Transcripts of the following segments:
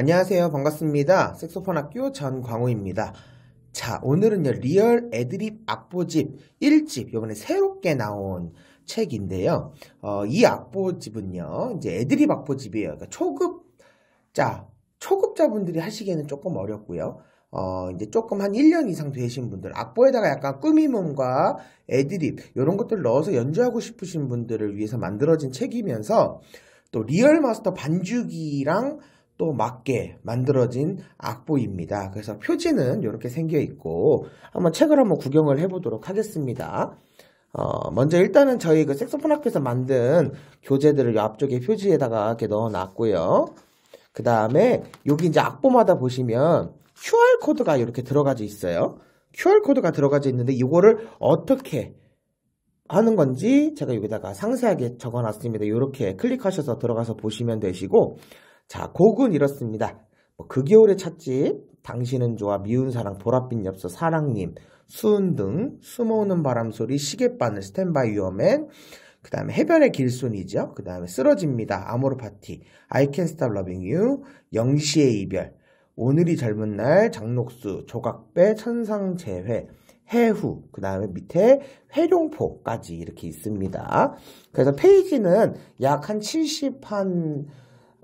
안녕하세요. 반갑습니다. 색소폰 학교 전광호입니다. 자, 오늘은요. 리얼 애드립 악보집 1집 요번에 새롭게 나온 책인데요. 어, 이 악보집은요. 이제 애드립 악보집이에요. 그러니까 초급자, 초급자분들이 하시기에는 조금 어렵고요. 어, 이제 조금 한 1년 이상 되신 분들, 악보에다가 약간 꾸밈음과 애드립, 요런 것들 넣어서 연주하고 싶으신 분들을 위해서 만들어진 책이면서 또 리얼 마스터 반주기랑 또 맞게 만들어진 악보입니다. 그래서 표지는 이렇게 생겨 있고 한번 책을 한번 구경을 해보도록 하겠습니다. 어, 먼저 일단은 저희 그 색소폰 학교에서 만든 교재들을 앞쪽에 표지에다가 이렇게 넣어놨고요. 그 다음에 여기 이제 악보마다 보시면 QR코드가 이렇게 들어가져 있어요. QR코드가 들어가져 있는데 이거를 어떻게 하는 건지 제가 여기다가 상세하게 적어놨습니다. 이렇게 클릭하셔서 들어가서 보시면 되시고 자, 곡은 이렇습니다. 뭐, 그 겨울의 찻집, 당신은 좋아, 미운 사랑, 보랏빛 엽서, 사랑님, 수은 등, 숨어오는 바람 소리, 시계바늘, 스탠바이 유어맨, 그 다음에 해변의 길손이죠. 그 다음에 쓰러집니다. 아모르 파티, I can stop loving you, 영시의 이별, 오늘이 젊은 날, 장록수, 조각배, 천상재회, 해후, 그 다음에 밑에 회룡포까지 이렇게 있습니다. 그래서 페이지는 약 한 70, 한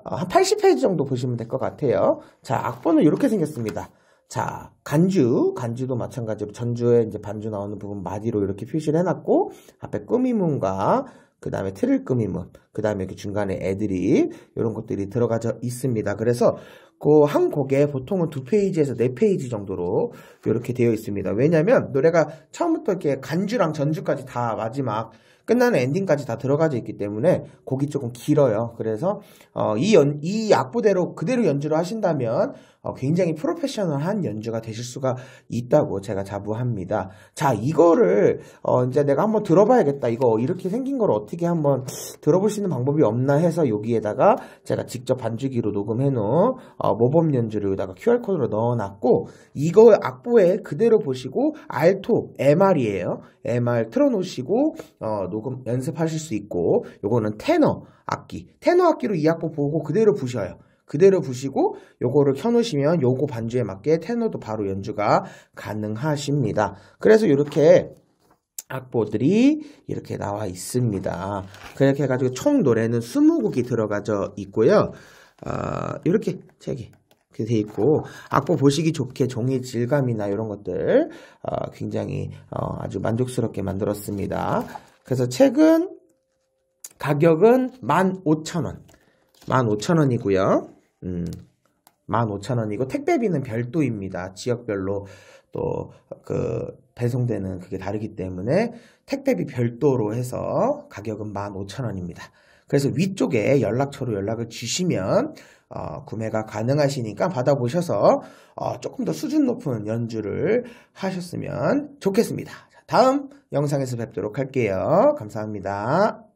어, 한 80페이지 정도 보시면 될 것 같아요. 자, 악보는 이렇게 생겼습니다. 자, 간주, 간주도 마찬가지로 전주에 이제 반주 나오는 부분 마디로 이렇게 표시를 해놨고, 앞에 꾸미문과, 그 다음에 트릴 꾸미문, 그 다음에 중간에 애들이, 이런 것들이 들어가져 있습니다. 그래서 그한 곡에 보통은 두 페이지에서 네 페이지 정도로 이렇게 되어 있습니다. 왜냐하면 노래가 처음부터 이렇게 간주랑 전주까지 다 마지막 끝나는 엔딩까지 다 들어가져 있기 때문에 곡이 조금 길어요. 그래서 어, 이, 연, 이 악보대로 그대로 연주를 하신다면 어, 굉장히 프로페셔널한 연주가 되실 수가 있다고 제가 자부합니다. 자, 이거를 어, 이제 내가 한번 들어봐야겠다. 이거 이렇게 생긴 걸 어떻게 한번 들어볼 수 있는 방법이 없나 해서 여기에다가 제가 직접 반주기로 녹음해 놓은 어, 모범 연주를 여기다가 QR코드로 넣어놨고 이거 악보에 그대로 보시고 알토 MR이에요. MR 틀어놓으시고 어, 녹음 연습하실 수 있고 요거는 테너 악기 테너 악기로 이 악보 보고 그대로 부셔요. 그대로 부시고 요거를 켜놓으시면 요거 반주에 맞게 테너도 바로 연주가 가능하십니다. 그래서 이렇게 악보들이 이렇게 나와 있습니다. 그렇게 해가지고 총 노래는 20곡이 들어가져 있고요. 어, 이렇게 책이 돼 있고 악보 보시기 좋게 종이 질감이나 이런 것들 어, 굉장히 어, 아주 만족스럽게 만들었습니다. 그래서 책은 가격은 15,000원 15,000원이고요. 음, 15,000원이고 택배비는 별도입니다. 지역별로 또그 배송되는 그게 다르기 때문에 택배비 별도로 해서 가격은 15,000원입니다. 그래서 위쪽에 연락처로 연락을 주시면 어, 구매가 가능하시니까 받아보셔서 어, 조금 더 수준 높은 연주를 하셨으면 좋겠습니다. 다음 영상에서 뵙도록 할게요. 감사합니다.